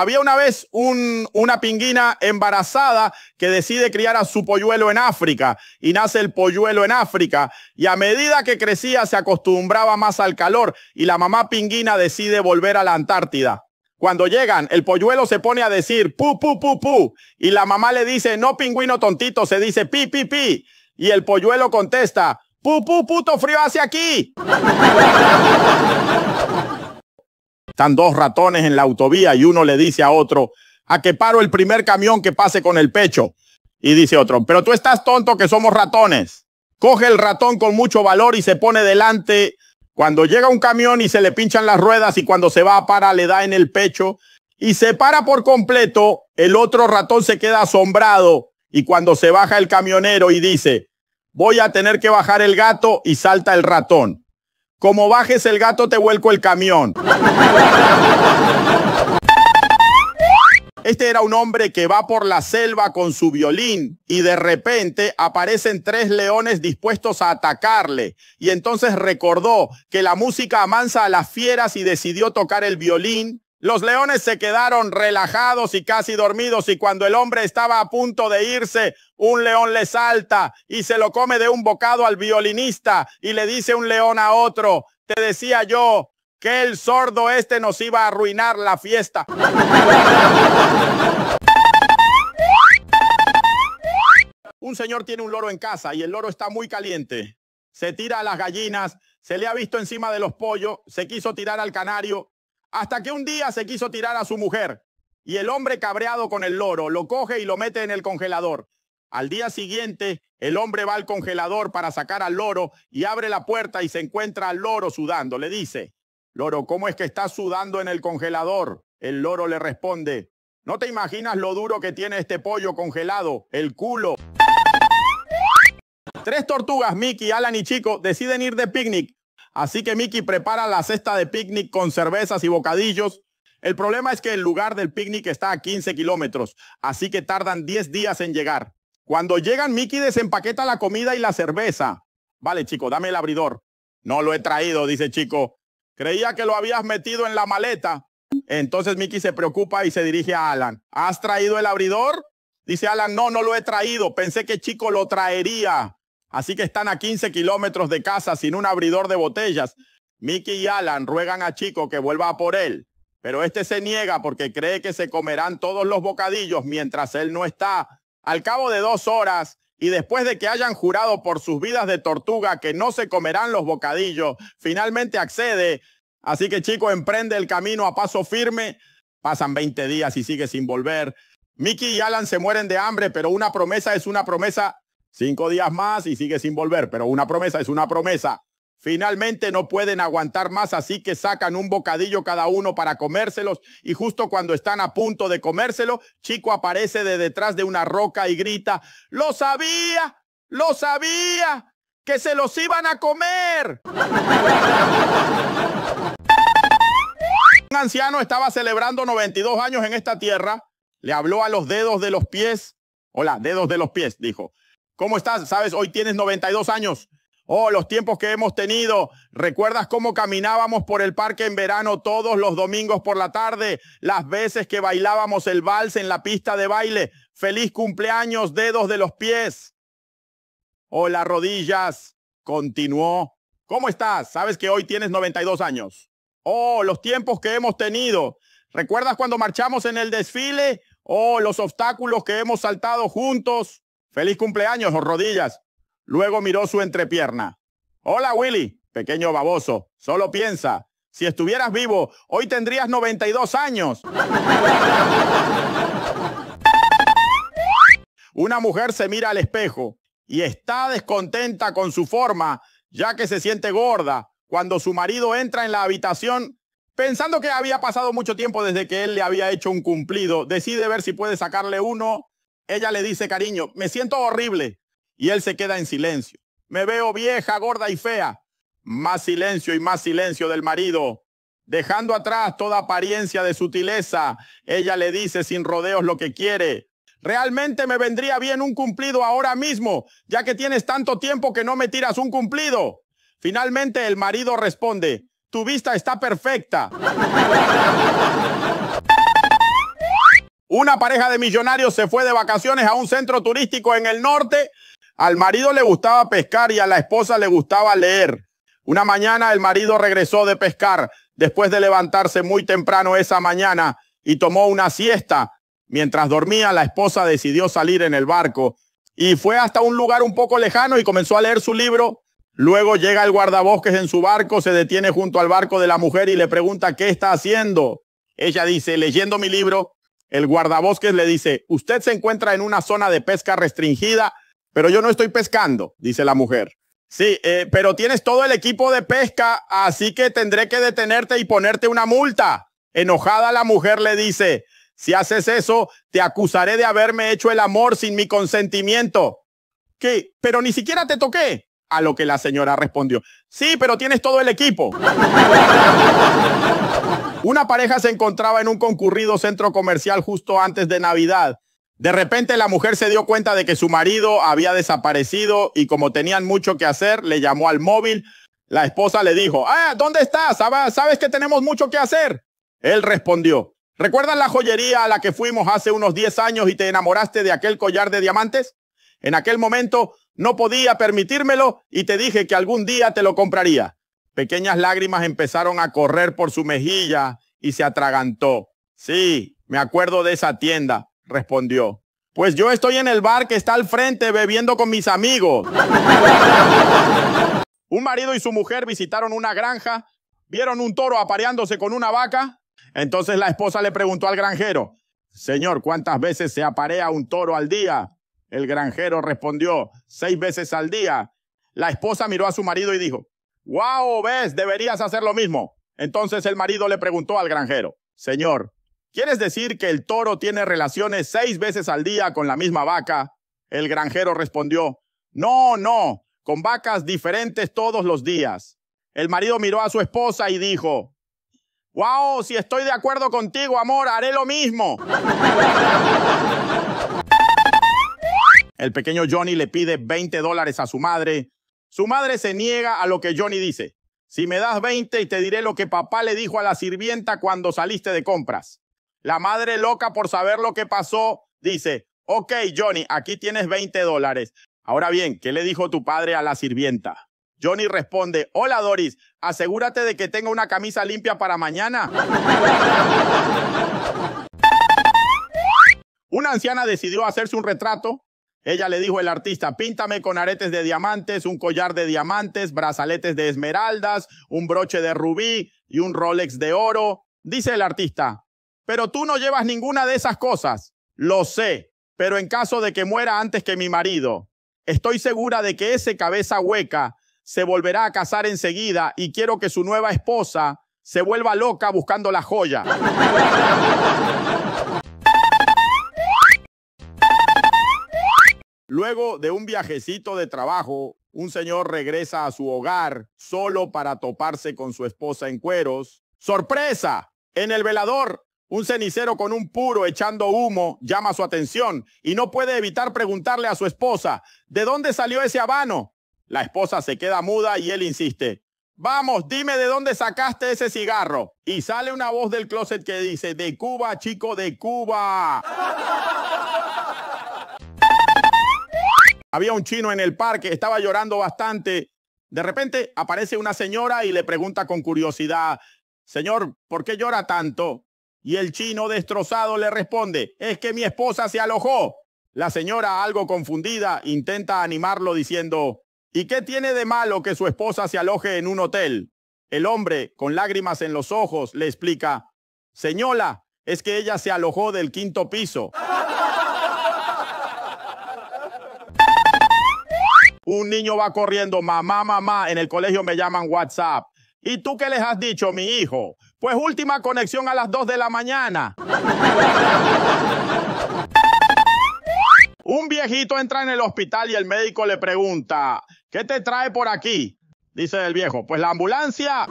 Había una vez una pinguina embarazada que decide criar a su polluelo en África y nace el polluelo en África y a medida que crecía se acostumbraba más al calor y la mamá pinguina decide volver a la Antártida. Cuando llegan, el polluelo se pone a decir pu, pu, pu, pu y la mamá le dice, no pingüino tontito, se dice pi, pi, pi. Y el polluelo contesta, pu, pu, puto frío hacia aquí. Están dos ratones en la autovía y uno le dice a otro, a que paro el primer camión que pase con el pecho. Y dice otro, pero tú estás tonto que somos ratones. Coge el ratón con mucho valor y se pone delante. Cuando llega un camión y se le pinchan las ruedas y cuando se va a parar le da en el pecho y se para por completo, el otro ratón se queda asombrado y cuando se baja el camionero y dice, voy a tener que bajar el gato y salta el ratón. Como bajes el gato, te vuelco el camión. Este era un hombre que va por la selva con su violín y de repente aparecen tres leones dispuestos a atacarle. Y entonces recordó que la música amansa a las fieras y decidió tocar el violín los leones se quedaron relajados y casi dormidos y cuando el hombre estaba a punto de irse, un león le salta y se lo come de un bocado al violinista y le dice un león a otro, te decía yo que el sordo este nos iba a arruinar la fiesta. un señor tiene un loro en casa y el loro está muy caliente. Se tira a las gallinas, se le ha visto encima de los pollos, se quiso tirar al canario, hasta que un día se quiso tirar a su mujer y el hombre cabreado con el loro lo coge y lo mete en el congelador. Al día siguiente, el hombre va al congelador para sacar al loro y abre la puerta y se encuentra al loro sudando. Le dice, loro, ¿cómo es que estás sudando en el congelador? El loro le responde, no te imaginas lo duro que tiene este pollo congelado, el culo. Tres tortugas, Mickey, Alan y Chico, deciden ir de picnic Así que Mickey prepara la cesta de picnic con cervezas y bocadillos. El problema es que el lugar del picnic está a 15 kilómetros, así que tardan 10 días en llegar. Cuando llegan, Mickey desempaqueta la comida y la cerveza. Vale, chico, dame el abridor. No lo he traído, dice Chico. Creía que lo habías metido en la maleta. Entonces Mickey se preocupa y se dirige a Alan. ¿Has traído el abridor? Dice Alan, no, no lo he traído. Pensé que Chico lo traería. Así que están a 15 kilómetros de casa sin un abridor de botellas. Mickey y Alan ruegan a Chico que vuelva por él, pero este se niega porque cree que se comerán todos los bocadillos mientras él no está. Al cabo de dos horas y después de que hayan jurado por sus vidas de tortuga que no se comerán los bocadillos, finalmente accede. Así que Chico emprende el camino a paso firme. Pasan 20 días y sigue sin volver. Mickey y Alan se mueren de hambre, pero una promesa es una promesa Cinco días más y sigue sin volver, pero una promesa es una promesa. Finalmente no pueden aguantar más, así que sacan un bocadillo cada uno para comérselos y justo cuando están a punto de comérselo, Chico aparece de detrás de una roca y grita, lo sabía, lo sabía, que se los iban a comer. un anciano estaba celebrando 92 años en esta tierra, le habló a los dedos de los pies, hola, dedos de los pies, dijo, ¿Cómo estás? Sabes, hoy tienes 92 años. Oh, los tiempos que hemos tenido. ¿Recuerdas cómo caminábamos por el parque en verano todos los domingos por la tarde? Las veces que bailábamos el vals en la pista de baile. Feliz cumpleaños, dedos de los pies. Oh, las rodillas. Continuó. ¿Cómo estás? Sabes que hoy tienes 92 años. Oh, los tiempos que hemos tenido. ¿Recuerdas cuando marchamos en el desfile? Oh, los obstáculos que hemos saltado juntos. Feliz cumpleaños, rodillas. Luego miró su entrepierna. Hola, Willy, pequeño baboso. Solo piensa, si estuvieras vivo, hoy tendrías 92 años. Una mujer se mira al espejo y está descontenta con su forma, ya que se siente gorda cuando su marido entra en la habitación. Pensando que había pasado mucho tiempo desde que él le había hecho un cumplido, decide ver si puede sacarle uno ella le dice, cariño, me siento horrible. Y él se queda en silencio. Me veo vieja, gorda y fea. Más silencio y más silencio del marido. Dejando atrás toda apariencia de sutileza, ella le dice sin rodeos lo que quiere. Realmente me vendría bien un cumplido ahora mismo, ya que tienes tanto tiempo que no me tiras un cumplido. Finalmente el marido responde, tu vista está perfecta. Una pareja de millonarios se fue de vacaciones a un centro turístico en el norte. Al marido le gustaba pescar y a la esposa le gustaba leer. Una mañana el marido regresó de pescar después de levantarse muy temprano esa mañana y tomó una siesta. Mientras dormía, la esposa decidió salir en el barco y fue hasta un lugar un poco lejano y comenzó a leer su libro. Luego llega el guardabosques en su barco, se detiene junto al barco de la mujer y le pregunta qué está haciendo. Ella dice, leyendo mi libro el guardabosques le dice, usted se encuentra en una zona de pesca restringida, pero yo no estoy pescando, dice la mujer. Sí, eh, pero tienes todo el equipo de pesca, así que tendré que detenerte y ponerte una multa. Enojada la mujer le dice, si haces eso, te acusaré de haberme hecho el amor sin mi consentimiento. ¿Qué? Pero ni siquiera te toqué. A lo que la señora respondió, sí, pero tienes todo el equipo. Una pareja se encontraba en un concurrido centro comercial justo antes de Navidad. De repente la mujer se dio cuenta de que su marido había desaparecido y como tenían mucho que hacer, le llamó al móvil. La esposa le dijo, ah, ¿dónde estás? ¿Sabes que tenemos mucho que hacer? Él respondió, ¿recuerdas la joyería a la que fuimos hace unos 10 años y te enamoraste de aquel collar de diamantes? En aquel momento no podía permitírmelo y te dije que algún día te lo compraría. Pequeñas lágrimas empezaron a correr por su mejilla y se atragantó. Sí, me acuerdo de esa tienda, respondió. Pues yo estoy en el bar que está al frente bebiendo con mis amigos. un marido y su mujer visitaron una granja, vieron un toro apareándose con una vaca. Entonces la esposa le preguntó al granjero, Señor, ¿cuántas veces se aparea un toro al día? El granjero respondió, seis veces al día. La esposa miró a su marido y dijo, Wow, ves, deberías hacer lo mismo. Entonces el marido le preguntó al granjero, Señor, ¿quieres decir que el toro tiene relaciones seis veces al día con la misma vaca? El granjero respondió, No, no, con vacas diferentes todos los días. El marido miró a su esposa y dijo, Wow, si estoy de acuerdo contigo, amor, haré lo mismo. El pequeño Johnny le pide 20 dólares a su madre su madre se niega a lo que Johnny dice. Si me das 20 y te diré lo que papá le dijo a la sirvienta cuando saliste de compras. La madre loca por saber lo que pasó dice, ok Johnny, aquí tienes 20 dólares. Ahora bien, ¿qué le dijo tu padre a la sirvienta? Johnny responde, hola Doris, asegúrate de que tenga una camisa limpia para mañana. una anciana decidió hacerse un retrato ella le dijo al artista, píntame con aretes de diamantes, un collar de diamantes, brazaletes de esmeraldas, un broche de rubí y un Rolex de oro. Dice el artista, pero tú no llevas ninguna de esas cosas. Lo sé, pero en caso de que muera antes que mi marido, estoy segura de que ese cabeza hueca se volverá a casar enseguida y quiero que su nueva esposa se vuelva loca buscando la joya. Luego de un viajecito de trabajo, un señor regresa a su hogar solo para toparse con su esposa en cueros. ¡Sorpresa! En el velador, un cenicero con un puro echando humo llama su atención y no puede evitar preguntarle a su esposa, ¿de dónde salió ese habano? La esposa se queda muda y él insiste, vamos, dime de dónde sacaste ese cigarro. Y sale una voz del closet que dice, de Cuba, chico, de Cuba. Había un chino en el parque, estaba llorando bastante. De repente aparece una señora y le pregunta con curiosidad, Señor, ¿por qué llora tanto? Y el chino destrozado le responde, es que mi esposa se alojó. La señora, algo confundida, intenta animarlo diciendo, ¿y qué tiene de malo que su esposa se aloje en un hotel? El hombre, con lágrimas en los ojos, le explica, Señora, es que ella se alojó del quinto piso. Un niño va corriendo, mamá, mamá, en el colegio me llaman WhatsApp. ¿Y tú qué les has dicho, mi hijo? Pues última conexión a las 2 de la mañana. Un viejito entra en el hospital y el médico le pregunta, ¿qué te trae por aquí? Dice el viejo, pues la ambulancia.